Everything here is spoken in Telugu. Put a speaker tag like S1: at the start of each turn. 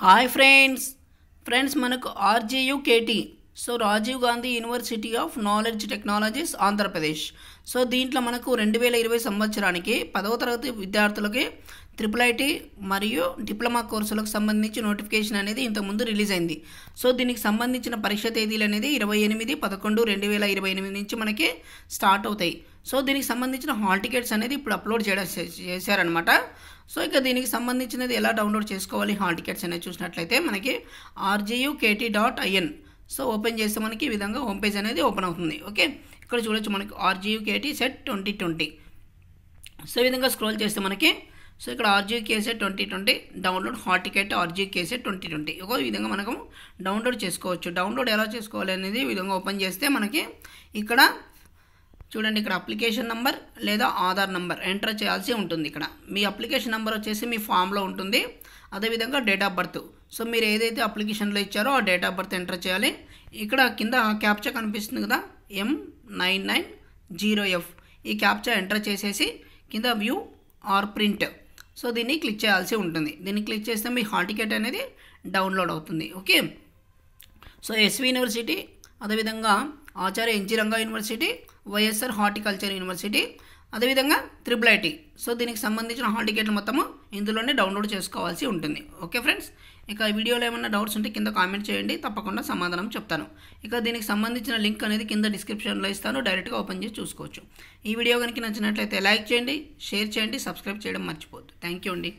S1: హాయ్ ఫ్రెండ్స్ ఫ్రెండ్స్ మనకు KT so Rajiv Gandhi university of knowledge technologies Andhra Pradesh so దీంట్లో మనకు రెండు వేల ఇరవై సంవత్సరానికి పదవ తరగతి విద్యార్థులకి ట్రిపుల్ ఐటీ మరియు డిప్లొమా కోర్సులకు సంబంధించి నోటిఫికేషన్ అనేది ఇంతకుముందు రిలీజ్ అయింది సో దీనికి సంబంధించిన పరీక్ష తేదీలు అనేది ఇరవై ఎనిమిది పదకొండు రెండు వేల ఇరవై ఎనిమిది నుంచి మనకి స్టార్ట్ అవుతాయి సో దీనికి సంబంధించిన హాల్ టికెట్స్ అనేది ఇప్పుడు అప్లోడ్ చేయడం చేశారనమాట సో ఇక దీనికి సంబంధించినది ఎలా డౌన్లోడ్ చేసుకోవాలి హాల్ టికెట్స్ అనేది చూసినట్లయితే మనకి RGUKT dot IN so open చేస్తే మనకి ఈ విధంగా హోమ్ పేజ్ అనేది ఓపెన్ అవుతుంది ఓకే ఇక్కడ చూడొచ్చు మనకి RGUKT CET twenty twenty so ఈ విధంగా స్క్రోల్ చేస్తే మనకి సో ఇక్కడ RG KCET twenty twenty download hall ticket RG KCET twenty twenty ఒక విధంగా మనకు డౌన్లోడ్ చేసుకోవచ్చు డౌన్లోడ్ ఎలా చేసుకోవాలి అనేది ఈ విధంగా ఓపెన్ చేస్తే మనకి ఇక్కడ చూడండి ఇక్కడ అప్లికేషన్ నంబర్ లేదా ఆధార్ నంబర్ ఎంటర్ చేయాల్సి ఉంటుంది ఇక్కడ మీ అప్లికేషన్ నంబర్ వచ్చేసి మీ ఫామ్లో ఉంటుంది అదేవిధంగా డేట్ ఆఫ్ బర్త్ సో మీరు ఏదైతే అప్లికేషన్లో ఇచ్చారో ఆ డేట్ ఆఫ్ బర్త్ ఎంటర్ చేయాలి ఇక్కడ కింద క్యాప్చర్ కనిపిస్తుంది కదా M nine nine zero F E captcha enter చేసేసి కింద వ్యూ ఆర్ ప్రింట్ సో దీన్ని క్లిక్ చేయాల్సి ఉంటుంది దీన్ని క్లిక్ చేస్తే మీ హాల్ టికెట్ అనేది డౌన్లోడ్ అవుతుంది ఓకే సో ఎస్వి యూనివర్సిటీ అదేవిధంగా Acharya Ranga university YSR horticulture university అదేవిధంగా త్రిబుల్ ఐటీ సో దీనికి సంబంధించిన హాల్ టికెట్లు మొత్తము ఇందులోనే డౌన్లోడ్ చేసుకోవాల్సి ఉంటుంది ఓకే ఫ్రెండ్స్ ఇక ఈ వీడియోలో ఏమైనా డౌట్స్ ఉంటే కింద కామెంట్ చేయండి తప్పకుండా సమాధానం చెప్తాను ఇక దీనికి సంబంధించిన లింక్ అనేది కింద డిస్క్రిప్షన్లో ఇస్తాను డైరెక్ట్గా ఓపెన్ చేసి చూసుకోవచ్చు ఈ వీడియో కనుక నచ్చినట్లయితే లైక్ చేయండి షేర్ చేయండి సబ్స్క్రైబ్ చేయడం మర్చిపోద్దు థ్యాంక్ యూ అండి